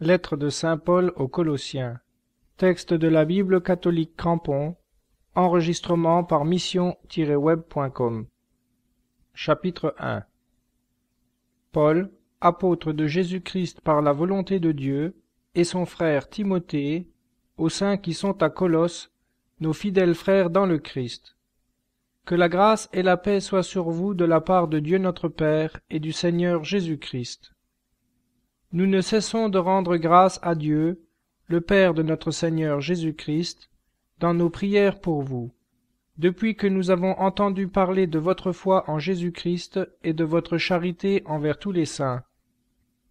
Lettre de saint Paul aux Colossiens. Texte de la Bible catholique Crampon. Enregistrement par mission-web.com. Chapitre 1 Paul, apôtre de Jésus-Christ par la volonté de Dieu, et son frère Timothée, aux saints qui sont à Colosse, nos fidèles frères dans le Christ. Que la grâce et la paix soient sur vous de la part de Dieu notre Père et du Seigneur Jésus-Christ. Nous ne cessons de rendre grâce à Dieu, le Père de notre Seigneur Jésus-Christ, dans nos prières pour vous, depuis que nous avons entendu parler de votre foi en Jésus-Christ et de votre charité envers tous les saints,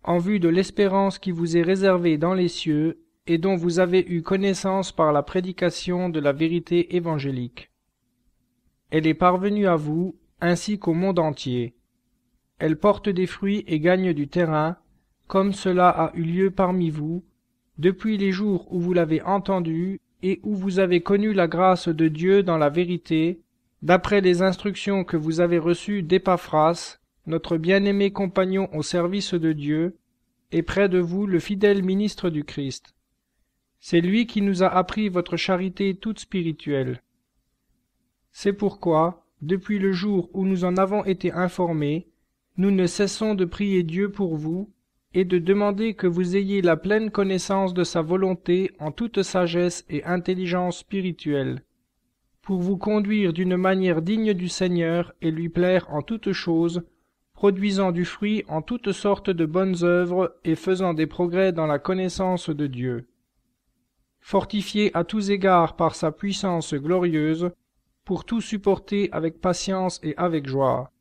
en vue de l'espérance qui vous est réservée dans les cieux et dont vous avez eu connaissance par la prédication de la vérité évangélique. Elle est parvenue à vous ainsi qu'au monde entier. Elle porte des fruits et gagne du terrain, comme cela a eu lieu parmi vous, depuis les jours où vous l'avez entendu et où vous avez connu la grâce de Dieu dans la vérité, d'après les instructions que vous avez reçues d'Epaphras notre bien-aimé compagnon au service de Dieu, et près de vous le fidèle ministre du Christ. C'est lui qui nous a appris votre charité toute spirituelle. C'est pourquoi, depuis le jour où nous en avons été informés, nous ne cessons de prier Dieu pour vous, et de demander que vous ayez la pleine connaissance de sa volonté en toute sagesse et intelligence spirituelle, pour vous conduire d'une manière digne du Seigneur et lui plaire en toutes choses, produisant du fruit en toutes sortes de bonnes œuvres et faisant des progrès dans la connaissance de Dieu. Fortifié à tous égards par sa puissance glorieuse, pour tout supporter avec patience et avec joie.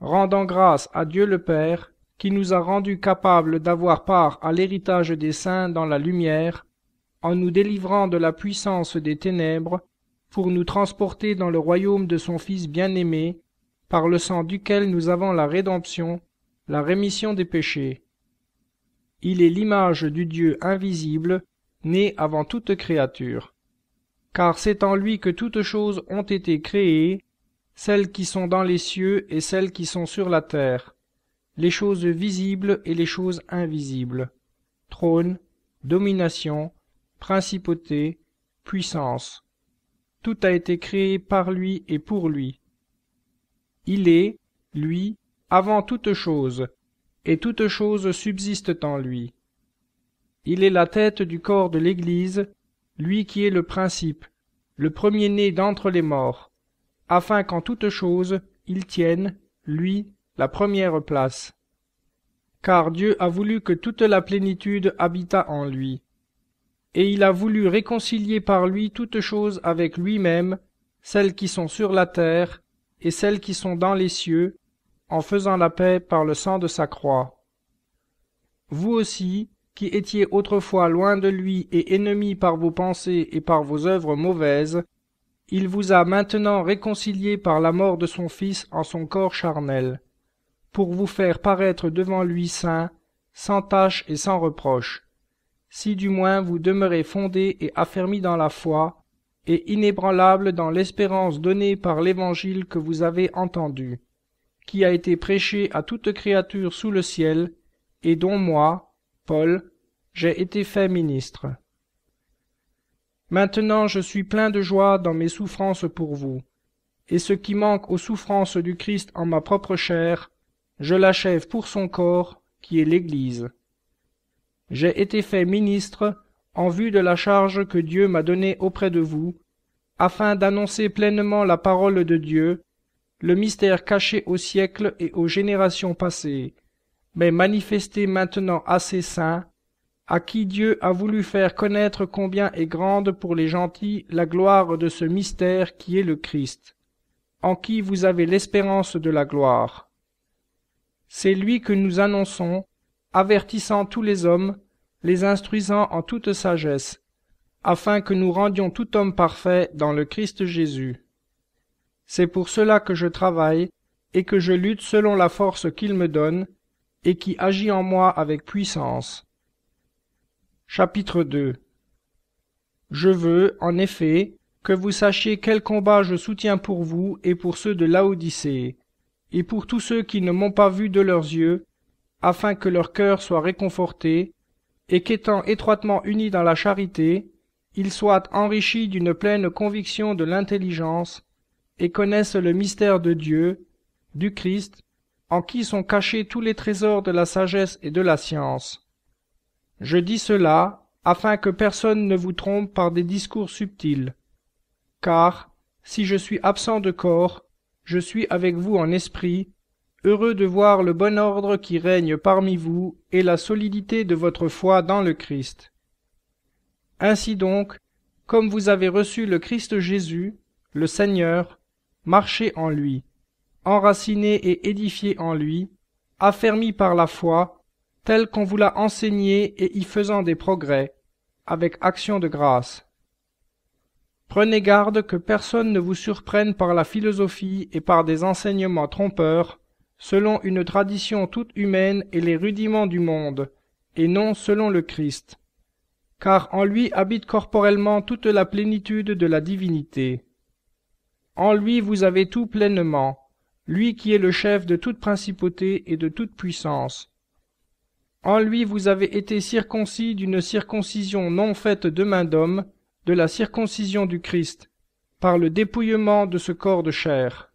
Rendant grâce à Dieu le Père, qui nous a rendus capables d'avoir part à l'héritage des saints dans la lumière, en nous délivrant de la puissance des ténèbres, pour nous transporter dans le royaume de son Fils bien-aimé, par le sang duquel nous avons la rédemption, la rémission des péchés. Il est l'image du Dieu invisible, né avant toute créature. Car c'est en lui que toutes choses ont été créées, celles qui sont dans les cieux et celles qui sont sur la terre, les choses visibles et les choses invisibles, trône, domination, principauté, puissance. Tout a été créé par lui et pour lui. Il est, lui, avant toute chose, et toutes choses subsistent en lui. Il est la tête du corps de l'Église, lui qui est le principe, le premier-né d'entre les morts, afin qu'en toutes choses il tienne, lui, la première place. Car Dieu a voulu que toute la plénitude habitât en lui. Et il a voulu réconcilier par lui toutes choses avec lui-même, celles qui sont sur la terre et celles qui sont dans les cieux, en faisant la paix par le sang de sa croix. Vous aussi, qui étiez autrefois loin de lui et ennemis par vos pensées et par vos œuvres mauvaises, il vous a maintenant réconcilié par la mort de son Fils en son corps charnel, pour vous faire paraître devant lui Saint, sans tache et sans reproche. Si du moins vous demeurez fondé et affermi dans la foi, et inébranlable dans l'espérance donnée par l'Évangile que vous avez entendu, qui a été prêché à toute créature sous le ciel, et dont moi, Paul, j'ai été fait ministre. Maintenant je suis plein de joie dans mes souffrances pour vous, et ce qui manque aux souffrances du Christ en ma propre chair, je l'achève pour son corps, qui est l'Église. J'ai été fait ministre en vue de la charge que Dieu m'a donnée auprès de vous, afin d'annoncer pleinement la parole de Dieu, le mystère caché aux siècles et aux générations passées, mais manifesté maintenant à ses saints, à qui Dieu a voulu faire connaître combien est grande pour les gentils la gloire de ce mystère qui est le Christ, en qui vous avez l'espérance de la gloire. C'est lui que nous annonçons, avertissant tous les hommes, les instruisant en toute sagesse, afin que nous rendions tout homme parfait dans le Christ Jésus. C'est pour cela que je travaille et que je lutte selon la force qu'il me donne et qui agit en moi avec puissance. Chapitre 2 Je veux, en effet, que vous sachiez quel combat je soutiens pour vous et pour ceux de Laodicée, et pour tous ceux qui ne m'ont pas vu de leurs yeux, afin que leur cœur soit réconforté, et qu'étant étroitement unis dans la charité, ils soient enrichis d'une pleine conviction de l'intelligence, et connaissent le mystère de Dieu, du Christ, en qui sont cachés tous les trésors de la sagesse et de la science. Je dis cela afin que personne ne vous trompe par des discours subtils. Car, si je suis absent de corps, je suis avec vous en esprit, heureux de voir le bon ordre qui règne parmi vous et la solidité de votre foi dans le Christ. Ainsi donc, comme vous avez reçu le Christ Jésus, le Seigneur, marchez en lui, enraciné et édifié en lui, affermi par la foi, tel qu'on vous l'a enseigné et y faisant des progrès, avec action de grâce. Prenez garde que personne ne vous surprenne par la philosophie et par des enseignements trompeurs, selon une tradition toute humaine et les rudiments du monde, et non selon le Christ. Car en lui habite corporellement toute la plénitude de la divinité. En lui vous avez tout pleinement, lui qui est le chef de toute principauté et de toute puissance. En lui vous avez été circoncis d'une circoncision non faite de main d'homme, de la circoncision du Christ, par le dépouillement de ce corps de chair.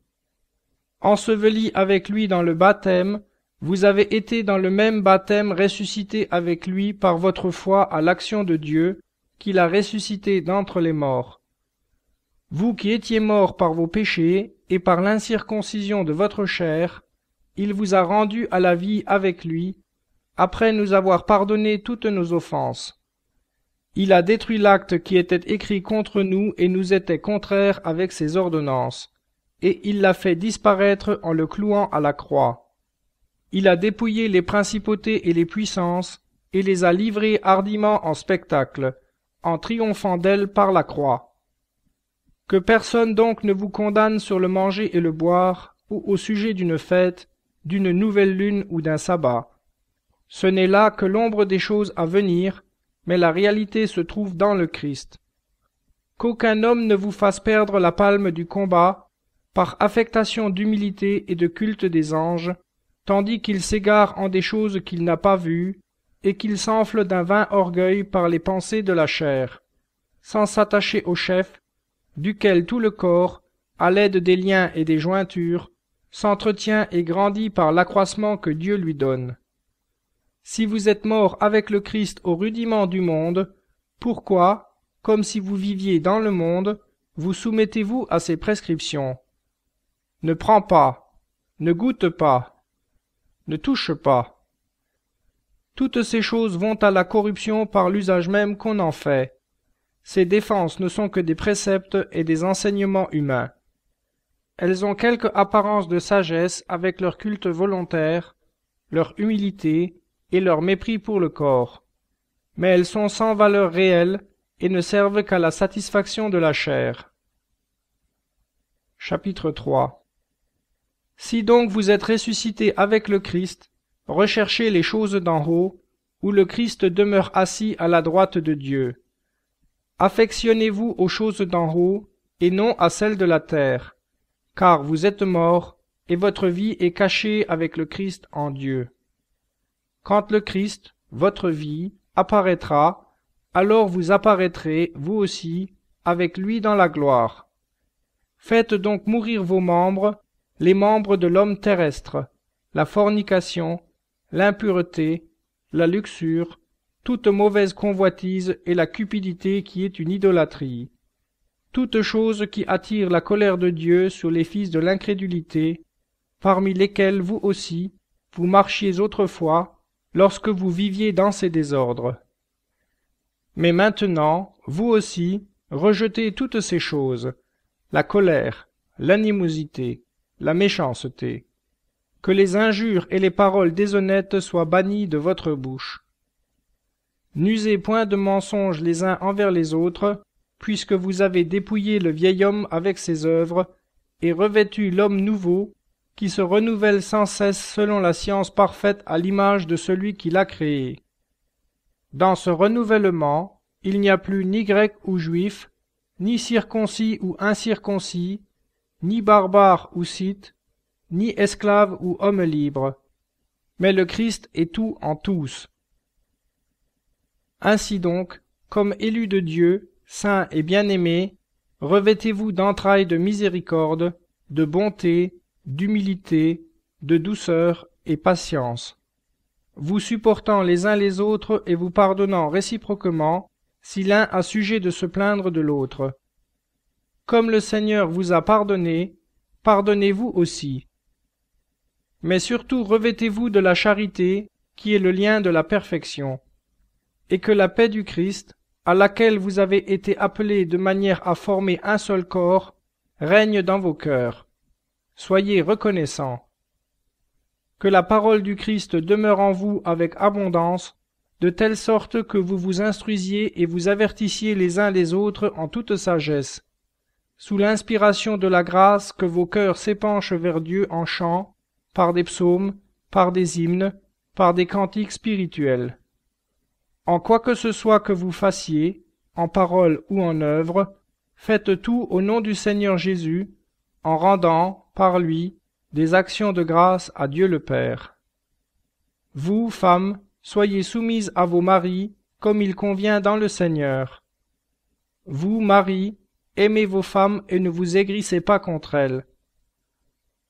Enseveli avec lui dans le baptême, vous avez été dans le même baptême ressuscité avec lui par votre foi à l'action de Dieu, qu'il a ressuscité d'entre les morts. Vous qui étiez morts par vos péchés et par l'incirconcision de votre chair, il vous a rendu à la vie avec lui, après nous avoir pardonné toutes nos offenses il a détruit l'acte qui était écrit contre nous et nous était contraire avec ses ordonnances, et il l'a fait disparaître en le clouant à la croix. Il a dépouillé les principautés et les puissances, et les a livrées hardiment en spectacle, en triomphant d'elles par la croix. Que personne donc ne vous condamne sur le manger et le boire, ou au sujet d'une fête, d'une nouvelle lune ou d'un sabbat. Ce n'est là que l'ombre des choses à venir, mais la réalité se trouve dans le Christ. Qu'aucun homme ne vous fasse perdre la palme du combat par affectation d'humilité et de culte des anges, tandis qu'il s'égare en des choses qu'il n'a pas vues, et qu'il s'enfle d'un vain orgueil par les pensées de la chair, sans s'attacher au chef, duquel tout le corps, à l'aide des liens et des jointures, s'entretient et grandit par l'accroissement que Dieu lui donne. Si vous êtes mort avec le Christ au rudiment du monde, pourquoi, comme si vous viviez dans le monde, vous soumettez-vous à ces prescriptions Ne prends pas, ne goûte pas, ne touche pas. Toutes ces choses vont à la corruption par l'usage même qu'on en fait. Ces défenses ne sont que des préceptes et des enseignements humains. Elles ont quelque apparence de sagesse avec leur culte volontaire, leur humilité, et leur mépris pour le corps. Mais elles sont sans valeur réelle et ne servent qu'à la satisfaction de la chair. Chapitre 3 Si donc vous êtes ressuscité avec le Christ, recherchez les choses d'en haut, où le Christ demeure assis à la droite de Dieu. Affectionnez-vous aux choses d'en haut, et non à celles de la terre, car vous êtes morts, et votre vie est cachée avec le Christ en Dieu. Quand le Christ, votre vie, apparaîtra, alors vous apparaîtrez, vous aussi, avec lui dans la gloire. Faites donc mourir vos membres, les membres de l'homme terrestre, la fornication, l'impureté, la luxure, toute mauvaise convoitise et la cupidité qui est une idolâtrie. Toute chose qui attire la colère de Dieu sur les fils de l'incrédulité, parmi lesquels vous aussi, vous marchiez autrefois, lorsque vous viviez dans ces désordres. Mais maintenant, vous aussi, rejetez toutes ces choses, la colère, l'animosité, la méchanceté. Que les injures et les paroles déshonnêtes soient bannies de votre bouche. N'usez point de mensonges les uns envers les autres, puisque vous avez dépouillé le vieil homme avec ses œuvres, et revêtu l'homme nouveau, qui se renouvelle sans cesse selon la science parfaite à l'image de celui qui l'a créé. Dans ce renouvellement, il n'y a plus ni grec ou juif, ni circoncis ou incirconcis, ni barbare ou scythe, ni esclave ou homme libre, mais le Christ est tout en tous. Ainsi donc, comme élus de Dieu, saints et bien-aimés, revêtez-vous d'entrailles de miséricorde, de bonté, d'humilité, de douceur et patience, vous supportant les uns les autres et vous pardonnant réciproquement, si l'un a sujet de se plaindre de l'autre. Comme le Seigneur vous a pardonné, pardonnez-vous aussi. Mais surtout revêtez-vous de la charité, qui est le lien de la perfection, et que la paix du Christ, à laquelle vous avez été appelés de manière à former un seul corps, règne dans vos cœurs. Soyez reconnaissants. Que la parole du Christ demeure en vous avec abondance, de telle sorte que vous vous instruisiez et vous avertissiez les uns les autres en toute sagesse, sous l'inspiration de la grâce que vos cœurs s'épanchent vers Dieu en chant, par des psaumes, par des hymnes, par des cantiques spirituels. En quoi que ce soit que vous fassiez, en parole ou en œuvre, faites tout au nom du Seigneur Jésus, en rendant, par lui, des actions de grâce à Dieu le Père. Vous, femmes, soyez soumises à vos maris, comme il convient dans le Seigneur. Vous, maris, aimez vos femmes et ne vous aigrissez pas contre elles.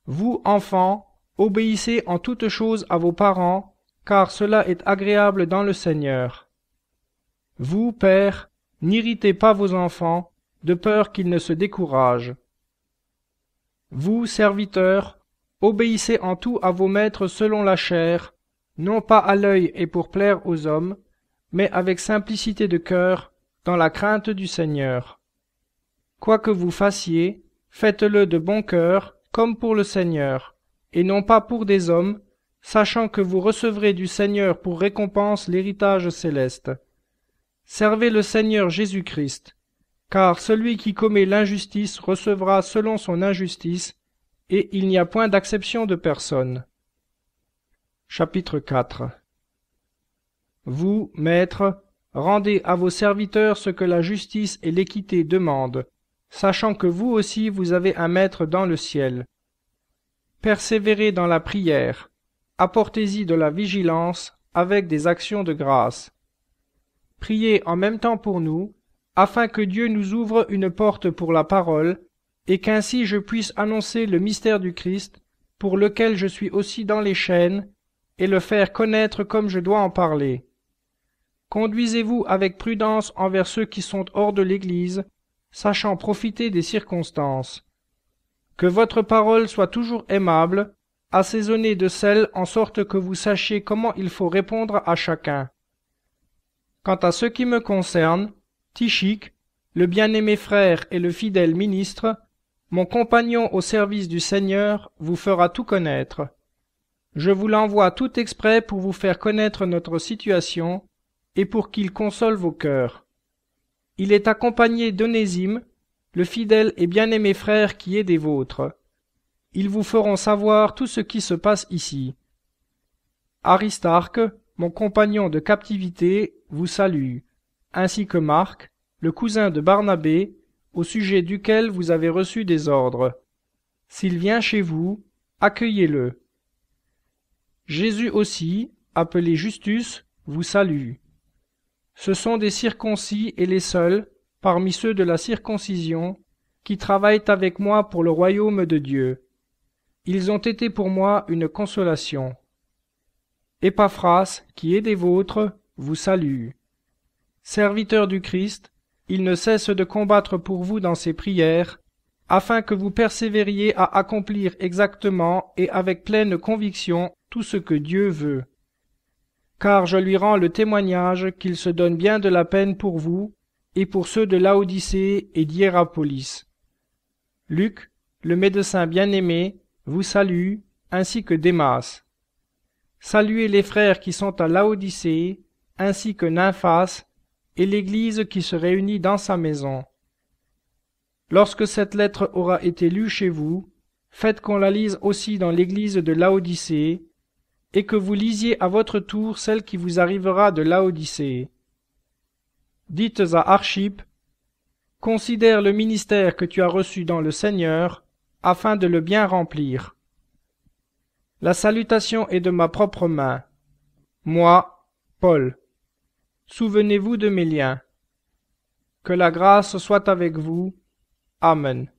Vous, enfants, obéissez en toutes choses à vos parents, car cela est agréable dans le Seigneur. Vous, pères, n'irritez pas vos enfants, de peur qu'ils ne se découragent. Vous, serviteurs, obéissez en tout à vos maîtres selon la chair, non pas à l'œil et pour plaire aux hommes, mais avec simplicité de cœur, dans la crainte du Seigneur. Quoi que vous fassiez, faites-le de bon cœur, comme pour le Seigneur, et non pas pour des hommes, sachant que vous recevrez du Seigneur pour récompense l'héritage céleste. Servez le Seigneur Jésus-Christ, car celui qui commet l'injustice recevra selon son injustice, et il n'y a point d'acception de personne. Chapitre 4 Vous, maîtres, rendez à vos serviteurs ce que la justice et l'équité demandent, sachant que vous aussi vous avez un maître dans le ciel. Persévérez dans la prière, apportez-y de la vigilance avec des actions de grâce. Priez en même temps pour nous, afin que Dieu nous ouvre une porte pour la parole, et qu'ainsi je puisse annoncer le mystère du Christ, pour lequel je suis aussi dans les chaînes, et le faire connaître comme je dois en parler. Conduisez-vous avec prudence envers ceux qui sont hors de l'Église, sachant profiter des circonstances. Que votre parole soit toujours aimable, assaisonnée de sel en sorte que vous sachiez comment il faut répondre à chacun. Quant à ce qui me concerne, le bien-aimé frère et le fidèle ministre mon compagnon au service du seigneur vous fera tout connaître je vous l'envoie tout exprès pour vous faire connaître notre situation et pour qu'il console vos cœurs il est accompagné d'onésime le fidèle et bien-aimé frère qui est des vôtres ils vous feront savoir tout ce qui se passe ici aristarque mon compagnon de captivité vous salue ainsi que Marc, le cousin de Barnabé, au sujet duquel vous avez reçu des ordres. S'il vient chez vous, accueillez-le. Jésus aussi, appelé Justus, vous salue. Ce sont des circoncis et les seuls, parmi ceux de la circoncision, qui travaillent avec moi pour le royaume de Dieu. Ils ont été pour moi une consolation. Épaphras, qui est des vôtres, vous salue. Serviteur du Christ, il ne cesse de combattre pour vous dans ses prières, afin que vous persévériez à accomplir exactement et avec pleine conviction tout ce que Dieu veut. Car je lui rends le témoignage qu'il se donne bien de la peine pour vous et pour ceux de Laodicée et d'Hierapolis. Luc, le médecin bien-aimé, vous salue, ainsi que Démas. Saluez les frères qui sont à Laodicée, ainsi que Nymphas, et l'Église qui se réunit dans sa maison. Lorsque cette lettre aura été lue chez vous, faites qu'on la lise aussi dans l'Église de Laodicée, et que vous lisiez à votre tour celle qui vous arrivera de Laodicée. Dites à Archip, Considère le ministère que tu as reçu dans le Seigneur, afin de le bien remplir. La salutation est de ma propre main. Moi, Paul souvenez-vous de mes liens. Que la grâce soit avec vous. Amen.